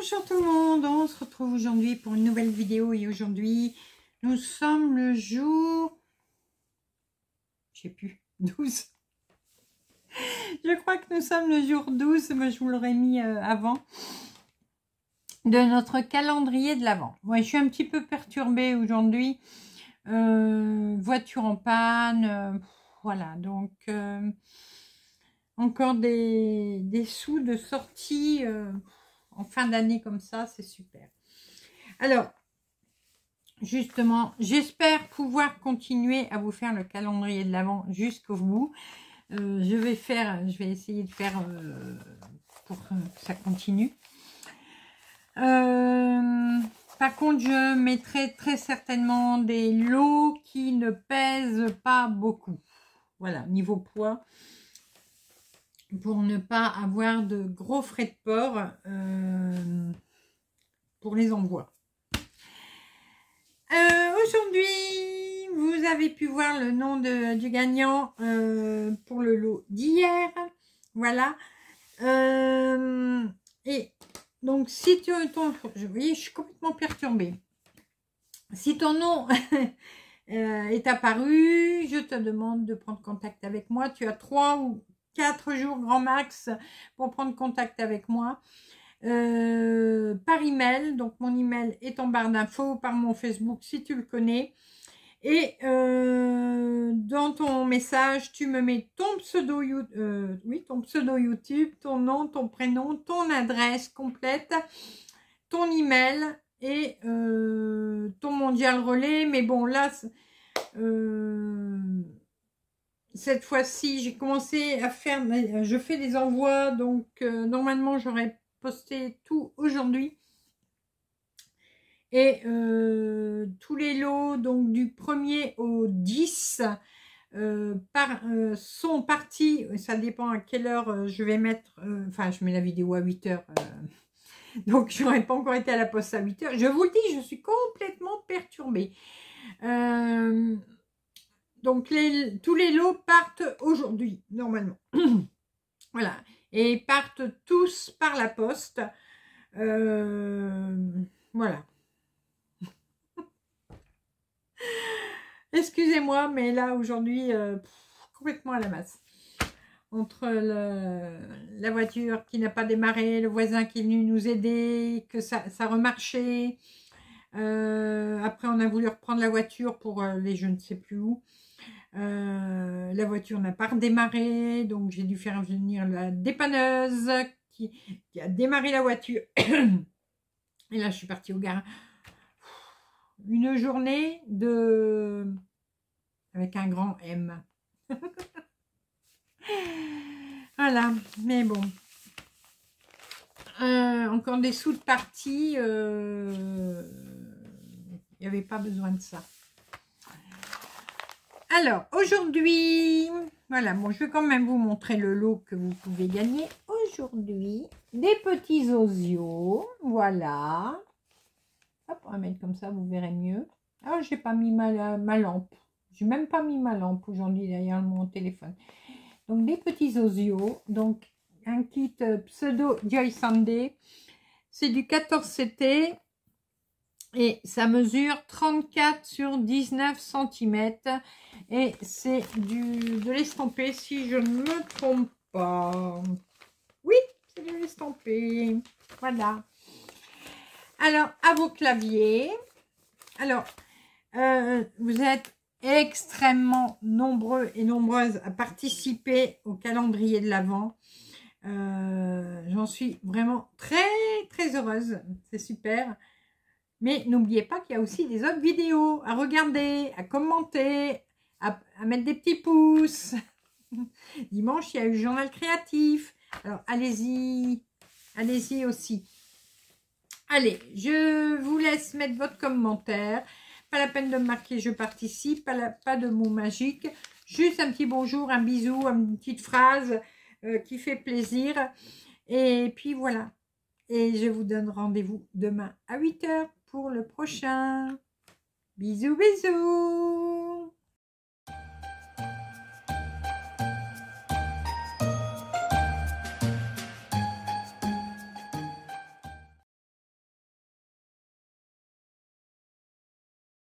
Bonjour tout le monde, on se retrouve aujourd'hui pour une nouvelle vidéo et aujourd'hui nous sommes le jour, je sais plus, 12. je crois que nous sommes le jour 12, moi je vous l'aurais mis euh, avant, de notre calendrier de l'Avent. Ouais, je suis un petit peu perturbée aujourd'hui, euh, voiture en panne, euh, voilà, donc... encore des, des, sous de sortie en fin d'année comme ça, c'est super. Alors, justement, j'espère pouvoir continuer à vous faire le calendrier de l'avant jusqu'au bout. Euh, je vais faire, je vais essayer de faire euh, pour que ça continue. Euh, par contre, je mettrai très certainement des lots qui ne pèsent pas beaucoup. Voilà, niveau poids pour ne pas avoir de gros frais de port euh, pour les envois. Euh, aujourd'hui, vous avez pu voir le nom du gagnant euh, pour le lot d'hier. Voilà. et donc, si tu ton, je, je suis complètement perturbée. Si ton nom est apparu, je te demande de prendre contact avec moi. Tu as trois ou 4 jours grand max pour prendre contact avec moi. Euh, par email, donc mon email est en barre d'infos, par mon Facebook si tu le connais. Et euh, dans ton message, tu me mets ton pseudo, euh, oui, ton pseudo YouTube, ton nom, ton prénom, ton adresse complète, ton email et euh, ton mondial relais. Mais bon, là, cette fois-ci, j'ai commencé à faire, je fais des envois, donc euh, normalement j'aurais posté tout aujourd'hui. Et euh, tous les lots, donc du 1er au 10, euh, sont partis, ça dépend à quelle heure je vais mettre, enfin je mets la vidéo à 8 heures, donc j'aurais pas encore été à la poste à 8 heures. Je vous le dis, je suis complètement perturbée. Euh, donc tous les lots partent aujourd'hui, normalement. voilà. Et partent tous par la poste. Euh, voilà. Excusez-moi, mais là, aujourd'hui, euh, complètement à la masse. Entre la voiture qui n'a pas démarré, le voisin qui est venu nous aider, que ça, ça remarchait, euh, après, on a voulu reprendre la voiture pour euh, les je ne sais plus où. Euh, la voiture n'a pas redémarré, donc j'ai dû faire venir la dépanneuse qui, a démarré la voiture. Et là, je suis partie au garage. Une journée de... avec un grand M. voilà, mais bon. encore des sous de partie. Euh... Il n'y avait pas besoin de ça. Alors, aujourd'hui, voilà, bon, je vais quand même vous montrer le lot que vous pouvez gagner aujourd'hui. Des petits osios, voilà. Hop, on va mettre comme ça, vous verrez mieux. Ah, j'ai pas mis ma, ma lampe. J'ai même pas mis ma lampe aujourd'hui d'ailleurs mon téléphone. Donc, des petits osios. Donc, un kit euh, pseudo Joy Sunday. C'est du 14 CT et ça mesure 34 sur 19 cm et c'est du de l'estampé si je ne me trompe pas oui c'est de l'estampé voilà alors à vos claviers alors euh, vous êtes extrêmement nombreux et nombreuses à participer au calendrier de l'Avent. Euh, j'en suis vraiment très très heureuse, c'est super. Mais n'oubliez pas qu'il y a aussi des autres vidéos à regarder, à commenter, à, mettre des petits pouces. Dimanche, il y a eu Journal Créatif. Alors, allez-y. Allez-y aussi. Allez, je vous laisse mettre votre commentaire. Pas la peine de marquer « Je participe », pas, de mots magiques. Juste un petit bonjour, un bisou, une petite phrase euh, qui fait plaisir. Et puis, voilà. Et je vous donne rendez-vous demain à 8h pour le prochain. Bisous, bisous